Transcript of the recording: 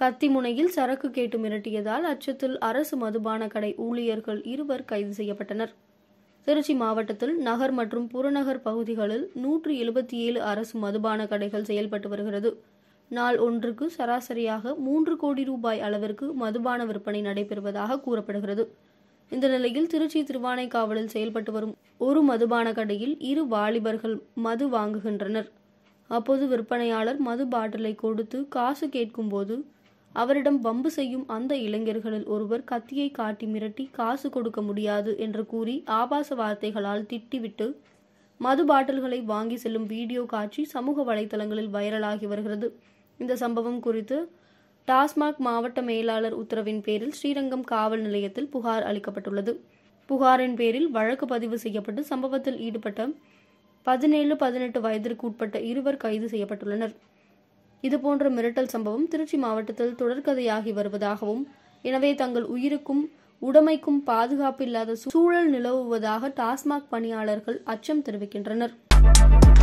கத்தி முனையில் சரக்கு கேட்டு மிரட்டியதால் அச்சத்தில் அரசு மதுபான கடை ஊழியர்கள் இருவர் கைது செய்யப்பட்டனர் திருச்சி மாவட்டத்தில் நகர் மற்றும் புறநகர் பகுதிகளில் நூற்று எழுபத்தி ஏழு அரசு மதுபான கடைகள் செயல்பட்டு வருகிறது நாள் ஒன்றுக்கு சராசரியாக மூன்று கோடி ரூபாய் அளவிற்கு மதுபான விற்பனை நடைபெறுவதாக கூறப்படுகிறது இந்த நிலையில் திருச்சி திருவானைக்காவலில் செயல்பட்டு வரும் ஒரு மதுபான கடையில் இரு வாலிபர்கள் மது வாங்குகின்றனர் அப்போது விற்பனையாளர் மது பாட்டிலை கொடுத்து காசு கேட்கும்போது அவரிடம் வம்பு செய்யும் அந்த இளைஞர்களில் ஒருவர் கத்தியை காட்டி மிரட்டி காசு கொடுக்க முடியாது என்று கூறி ஆபாச வார்த்தைகளால் திட்டிவிட்டு மது பாட்டில்களை வாங்கி செல்லும் வீடியோ காட்சி சமூக வலைதளங்களில் வைரலாகி வருகிறது இந்த சம்பவம் குறித்து டாஸ்மாக் மாவட்ட மேலாளர் உத்தரவின் பேரில் ஸ்ரீரங்கம் காவல் நிலையத்தில் புகார் அளிக்கப்பட்டுள்ளது புகாரின் பேரில் வழக்கு பதிவு செய்யப்பட்டு சம்பவத்தில் ஈடுபட்ட பதினேழு பதினெட்டு வயதிற்கு உட்பட்ட இருவர் கைது செய்யப்பட்டுள்ளனர் இதுபோன்ற மிரட்டல் சம்பவம் திருச்சி மாவட்டத்தில் தொடர்கதையாகி வருவதாகவும் எனவே தங்கள் உயிருக்கும் உடமைக்கும் பாதுகாப்பு இல்லாத சூழல் நிலவுவதாக டாஸ்மாக் பணியாளர்கள் அச்சம் தெரிவிக்கின்றனர்